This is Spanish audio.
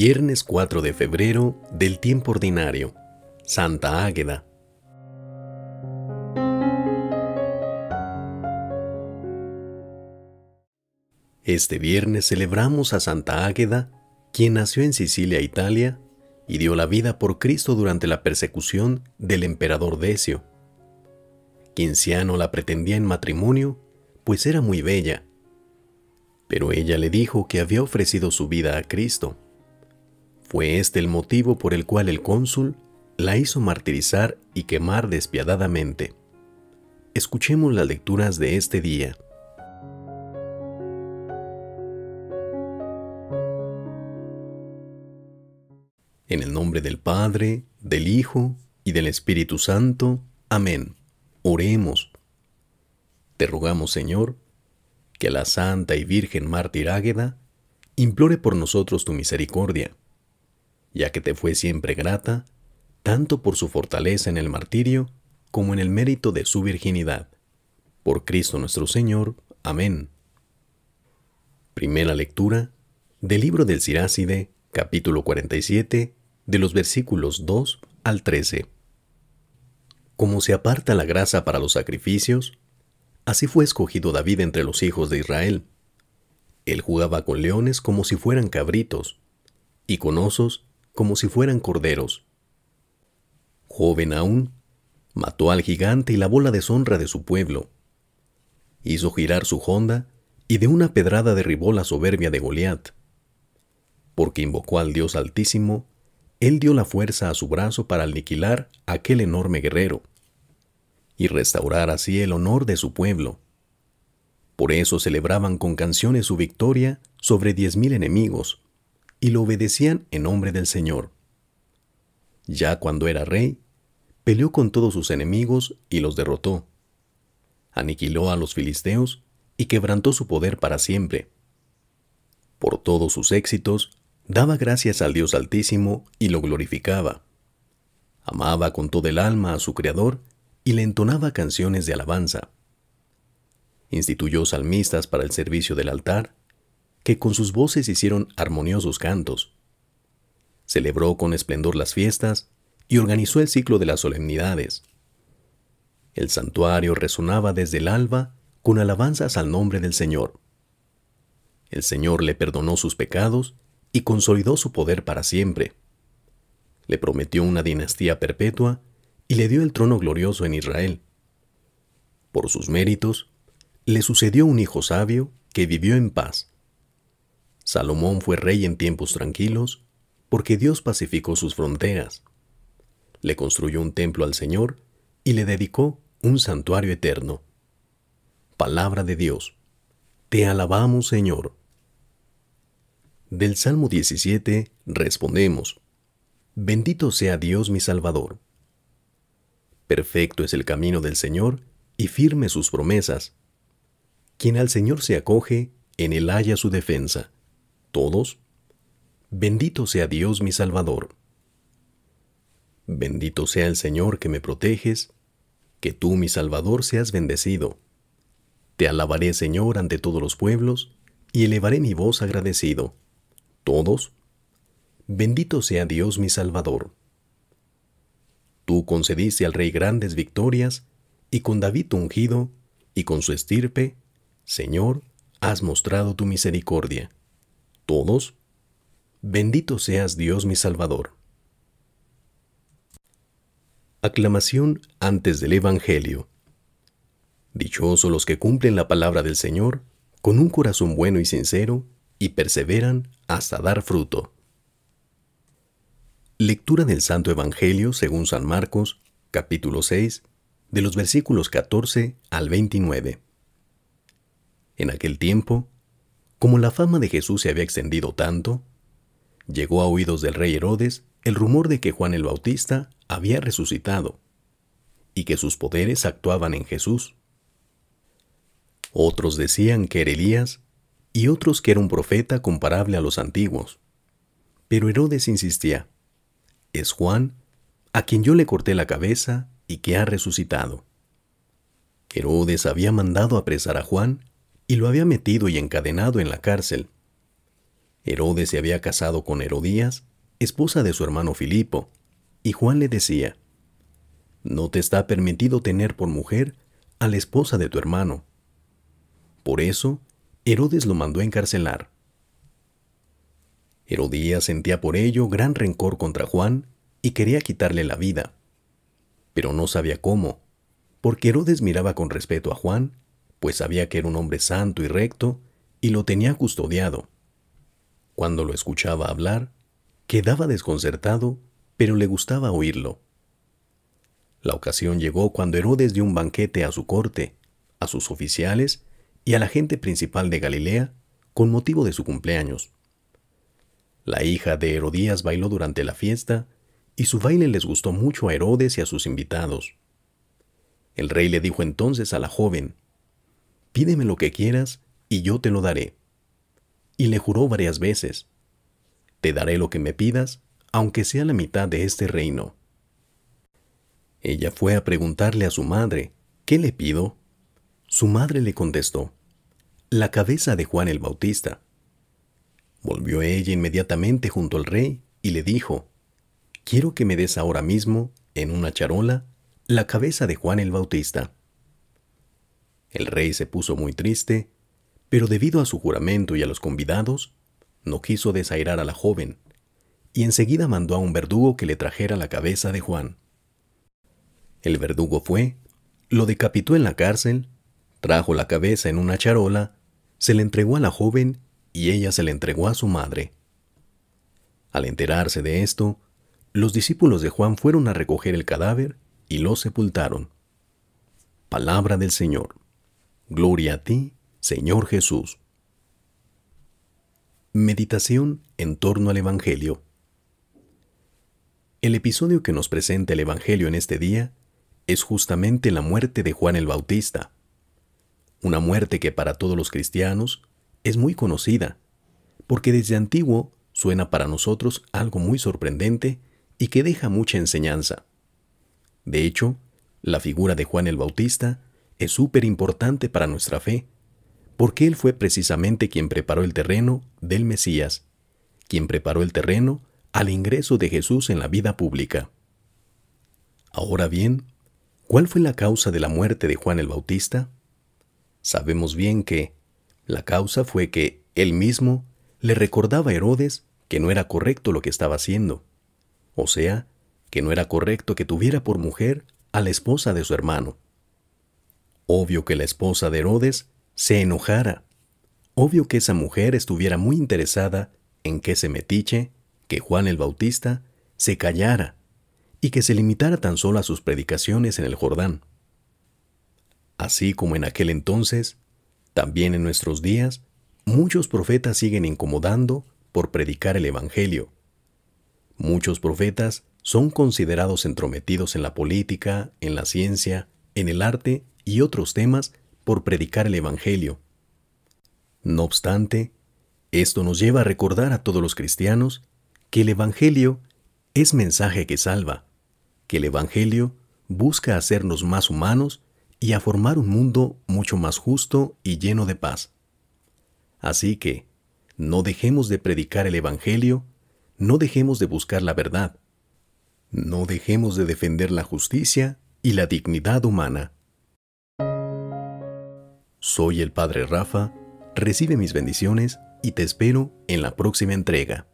Viernes 4 de febrero del tiempo ordinario. Santa Águeda. Este viernes celebramos a Santa Águeda, quien nació en Sicilia, Italia, y dio la vida por Cristo durante la persecución del emperador Decio. Quinciano la pretendía en matrimonio, pues era muy bella, pero ella le dijo que había ofrecido su vida a Cristo. Fue este el motivo por el cual el cónsul la hizo martirizar y quemar despiadadamente. Escuchemos las lecturas de este día. En el nombre del Padre, del Hijo y del Espíritu Santo. Amén. Oremos. Te rogamos, Señor, que la Santa y Virgen Mártir Águeda implore por nosotros tu misericordia ya que te fue siempre grata, tanto por su fortaleza en el martirio como en el mérito de su virginidad. Por Cristo nuestro Señor. Amén. Primera lectura del libro del Siráside, capítulo 47, de los versículos 2 al 13. Como se aparta la grasa para los sacrificios, así fue escogido David entre los hijos de Israel. Él jugaba con leones como si fueran cabritos, y con osos como si fueran corderos. Joven aún, mató al gigante y lavó la deshonra de su pueblo. Hizo girar su honda y de una pedrada derribó la soberbia de Goliat. Porque invocó al Dios Altísimo, él dio la fuerza a su brazo para aniquilar aquel enorme guerrero y restaurar así el honor de su pueblo. Por eso celebraban con canciones su victoria sobre diez mil enemigos, y lo obedecían en nombre del Señor. Ya cuando era rey, peleó con todos sus enemigos y los derrotó. Aniquiló a los filisteos y quebrantó su poder para siempre. Por todos sus éxitos, daba gracias al Dios Altísimo y lo glorificaba. Amaba con todo el alma a su Creador y le entonaba canciones de alabanza. Instituyó salmistas para el servicio del altar que con sus voces hicieron armoniosos cantos. Celebró con esplendor las fiestas y organizó el ciclo de las solemnidades. El santuario resonaba desde el alba con alabanzas al nombre del Señor. El Señor le perdonó sus pecados y consolidó su poder para siempre. Le prometió una dinastía perpetua y le dio el trono glorioso en Israel. Por sus méritos, le sucedió un hijo sabio que vivió en paz Salomón fue rey en tiempos tranquilos porque Dios pacificó sus fronteras. Le construyó un templo al Señor y le dedicó un santuario eterno. Palabra de Dios. Te alabamos, Señor. Del Salmo 17 respondemos, Bendito sea Dios mi Salvador. Perfecto es el camino del Señor y firme sus promesas. Quien al Señor se acoge, en él haya su defensa todos? Bendito sea Dios mi Salvador. Bendito sea el Señor que me proteges, que tú mi Salvador seas bendecido. Te alabaré Señor ante todos los pueblos, y elevaré mi voz agradecido. Todos, bendito sea Dios mi Salvador. Tú concediste al Rey grandes victorias, y con David ungido, y con su estirpe, Señor, has mostrado tu misericordia todos? Bendito seas Dios mi Salvador. Aclamación antes del Evangelio. Dichosos los que cumplen la palabra del Señor con un corazón bueno y sincero y perseveran hasta dar fruto. Lectura del Santo Evangelio según San Marcos, capítulo 6, de los versículos 14 al 29. En aquel tiempo, como la fama de Jesús se había extendido tanto, llegó a oídos del rey Herodes el rumor de que Juan el Bautista había resucitado y que sus poderes actuaban en Jesús. Otros decían que era Elías y otros que era un profeta comparable a los antiguos. Pero Herodes insistía, es Juan, a quien yo le corté la cabeza y que ha resucitado. Herodes había mandado apresar a Juan y lo había metido y encadenado en la cárcel. Herodes se había casado con Herodías, esposa de su hermano Filipo, y Juan le decía, No te está permitido tener por mujer a la esposa de tu hermano. Por eso, Herodes lo mandó encarcelar. Herodías sentía por ello gran rencor contra Juan y quería quitarle la vida, pero no sabía cómo, porque Herodes miraba con respeto a Juan pues sabía que era un hombre santo y recto y lo tenía custodiado. Cuando lo escuchaba hablar, quedaba desconcertado, pero le gustaba oírlo. La ocasión llegó cuando Herodes dio un banquete a su corte, a sus oficiales y a la gente principal de Galilea con motivo de su cumpleaños. La hija de Herodías bailó durante la fiesta y su baile les gustó mucho a Herodes y a sus invitados. El rey le dijo entonces a la joven, pídeme lo que quieras y yo te lo daré. Y le juró varias veces, te daré lo que me pidas, aunque sea la mitad de este reino. Ella fue a preguntarle a su madre, ¿qué le pido? Su madre le contestó, la cabeza de Juan el Bautista. Volvió ella inmediatamente junto al rey y le dijo, quiero que me des ahora mismo, en una charola, la cabeza de Juan el Bautista. El rey se puso muy triste, pero debido a su juramento y a los convidados, no quiso desairar a la joven, y enseguida mandó a un verdugo que le trajera la cabeza de Juan. El verdugo fue, lo decapitó en la cárcel, trajo la cabeza en una charola, se la entregó a la joven y ella se la entregó a su madre. Al enterarse de esto, los discípulos de Juan fueron a recoger el cadáver y lo sepultaron. Palabra del Señor. Gloria a ti, Señor Jesús. Meditación en torno al Evangelio. El episodio que nos presenta el Evangelio en este día es justamente la muerte de Juan el Bautista, una muerte que para todos los cristianos es muy conocida, porque desde antiguo suena para nosotros algo muy sorprendente y que deja mucha enseñanza. De hecho, la figura de Juan el Bautista es súper importante para nuestra fe, porque Él fue precisamente quien preparó el terreno del Mesías, quien preparó el terreno al ingreso de Jesús en la vida pública. Ahora bien, ¿cuál fue la causa de la muerte de Juan el Bautista? Sabemos bien que la causa fue que él mismo le recordaba a Herodes que no era correcto lo que estaba haciendo, o sea, que no era correcto que tuviera por mujer a la esposa de su hermano. Obvio que la esposa de Herodes se enojara. Obvio que esa mujer estuviera muy interesada en que ese metiche, que Juan el Bautista, se callara y que se limitara tan solo a sus predicaciones en el Jordán. Así como en aquel entonces, también en nuestros días, muchos profetas siguen incomodando por predicar el Evangelio. Muchos profetas son considerados entrometidos en la política, en la ciencia, en el arte y otros temas por predicar el Evangelio. No obstante, esto nos lleva a recordar a todos los cristianos que el Evangelio es mensaje que salva, que el Evangelio busca hacernos más humanos y a formar un mundo mucho más justo y lleno de paz. Así que, no dejemos de predicar el Evangelio, no dejemos de buscar la verdad, no dejemos de defender la justicia y la dignidad humana. Soy el Padre Rafa, recibe mis bendiciones y te espero en la próxima entrega.